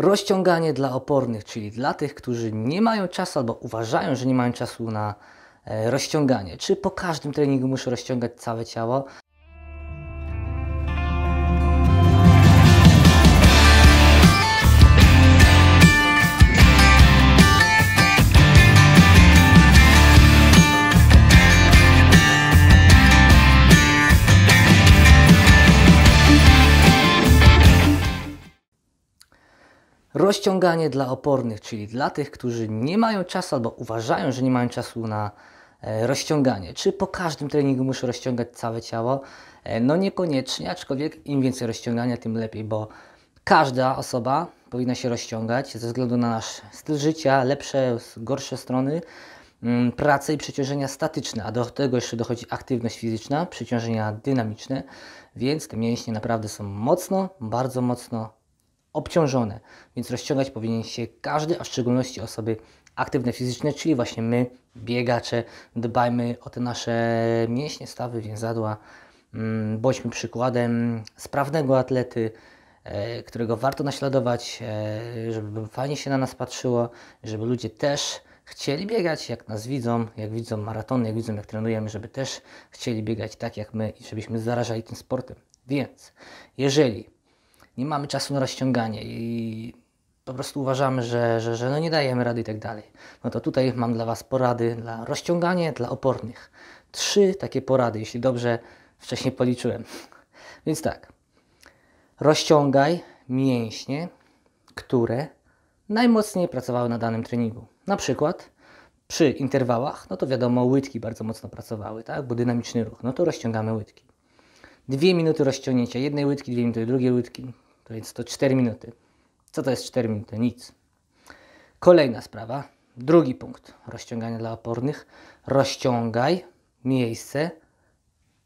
Rozciąganie dla opornych, czyli dla tych, którzy nie mają czasu albo uważają, że nie mają czasu na e, rozciąganie. Czy po każdym treningu muszę rozciągać całe ciało? Rozciąganie dla opornych, czyli dla tych, którzy nie mają czasu albo uważają, że nie mają czasu na e, rozciąganie. Czy po każdym treningu muszę rozciągać całe ciało? E, no niekoniecznie, aczkolwiek im więcej rozciągania, tym lepiej, bo każda osoba powinna się rozciągać ze względu na nasz styl życia, lepsze, gorsze strony mm, pracy i przeciążenia statyczne, a do tego jeszcze dochodzi aktywność fizyczna, przeciążenia dynamiczne, więc te mięśnie naprawdę są mocno, bardzo mocno obciążone, więc rozciągać powinien się każdy, a w szczególności osoby aktywne fizyczne, czyli właśnie my, biegacze, dbajmy o te nasze mięśnie, stawy, więzadła, mm, bądźmy przykładem sprawnego atlety, e, którego warto naśladować, e, żeby fajnie się na nas patrzyło, żeby ludzie też chcieli biegać, jak nas widzą, jak widzą maratony, jak widzą, jak trenujemy, żeby też chcieli biegać tak jak my i żebyśmy zarażali tym sportem. Więc jeżeli nie mamy czasu na rozciąganie i po prostu uważamy, że, że, że no nie dajemy rady i tak dalej. No to tutaj mam dla Was porady dla rozciągania, dla opornych. Trzy takie porady, jeśli dobrze wcześniej policzyłem. Więc tak, rozciągaj mięśnie, które najmocniej pracowały na danym treningu. Na przykład przy interwałach, no to wiadomo, łydki bardzo mocno pracowały, tak? bo dynamiczny ruch, no to rozciągamy łydki. 2 minuty rozciągnięcia jednej łydki, 2 minuty drugiej łydki, to więc to 4 minuty. Co to jest 4 minuty? Nic. Kolejna sprawa, drugi punkt rozciągania dla opornych. Rozciągaj miejsce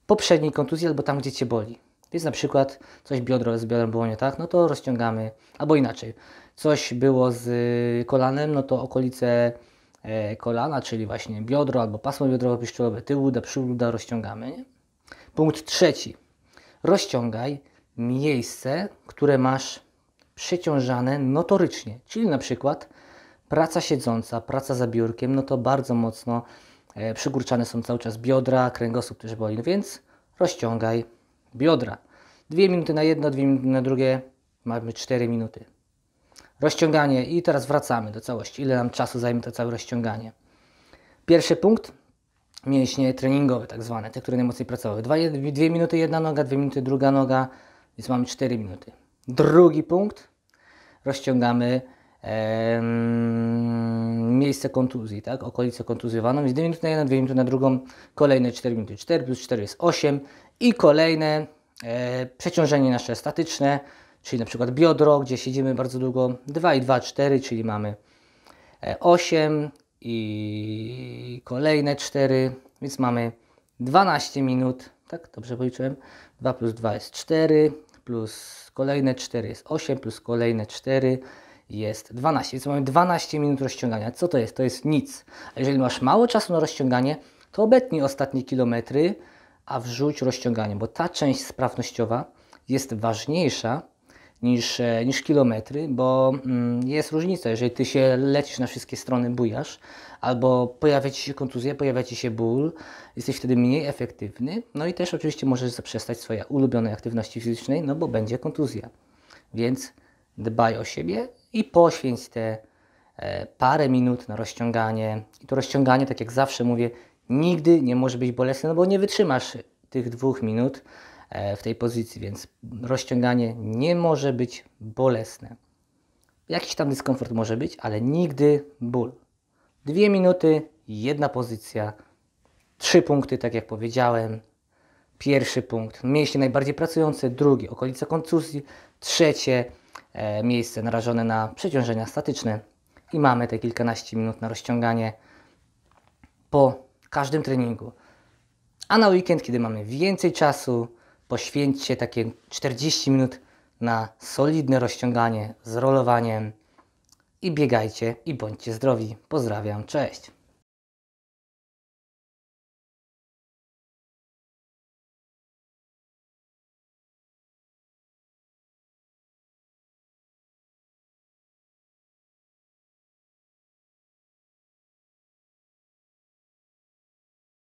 poprzedniej kontuzji albo tam, gdzie Cię boli. Więc na przykład coś biodro z biodrem było nie tak, no to rozciągamy, albo inaczej. Coś było z y, kolanem, no to okolice e, kolana, czyli właśnie biodro albo pasmo biodrowo-piszczelowe tyłu, da, przyłuda rozciągamy. Nie? Punkt trzeci rozciągaj miejsce, które masz przeciążane notorycznie, czyli na przykład praca siedząca, praca za biurkiem, no to bardzo mocno e, są cały czas biodra, kręgosłup też boli, no więc rozciągaj biodra. Dwie minuty na jedno, dwie minuty na drugie, mamy cztery minuty. Rozciąganie i teraz wracamy do całości. Ile nam czasu zajmie to całe rozciąganie? Pierwszy punkt mięśnie treningowe, tak zwane, te, które najmocniej pracowały. Dwa, dwie minuty jedna noga, dwie minuty druga noga, więc mamy 4 minuty. Drugi punkt, rozciągamy miejsce kontuzji, tak, okolicę kontuzjowaną, więc 2 minuty na jedną, 2 minuty na drugą, kolejne 4 minuty, 4 plus 4 jest 8 i kolejne e, przeciążenie nasze statyczne, czyli na przykład biodro, gdzie siedzimy bardzo długo, 2 i 2, 4, czyli mamy 8, e, i kolejne 4, więc mamy 12 minut, tak dobrze policzyłem, 2 plus 2 jest 4, plus kolejne 4 jest 8, plus kolejne 4 jest 12, więc mamy 12 minut rozciągania. Co to jest? To jest nic. A jeżeli masz mało czasu na rozciąganie, to obetnij ostatnie kilometry, a wrzuć rozciąganie, bo ta część sprawnościowa jest ważniejsza niż, e, niż kilometry, bo mm, jest różnica. Jeżeli ty się lecisz na wszystkie strony, bujasz, albo pojawia ci się kontuzja, pojawia ci się ból, jesteś wtedy mniej efektywny. No i też oczywiście możesz zaprzestać swojej ulubionej aktywności fizycznej, no bo będzie kontuzja. Więc dbaj o siebie i poświęć te e, parę minut na rozciąganie. I to rozciąganie, tak jak zawsze mówię, nigdy nie może być bolesne, no bo nie wytrzymasz tych dwóch minut E, w tej pozycji, więc rozciąganie nie może być bolesne. Jakiś tam dyskomfort może być, ale nigdy ból. Dwie minuty, jedna pozycja, trzy punkty, tak jak powiedziałem. Pierwszy punkt, mięśnie najbardziej pracujące, drugi, okolica koncuzji, trzecie, e, miejsce narażone na przeciążenia statyczne. I mamy te kilkanaście minut na rozciąganie po każdym treningu. A na weekend, kiedy mamy więcej czasu, poświęćcie takie 40 minut na solidne rozciąganie z rolowaniem i biegajcie i bądźcie zdrowi. Pozdrawiam, cześć!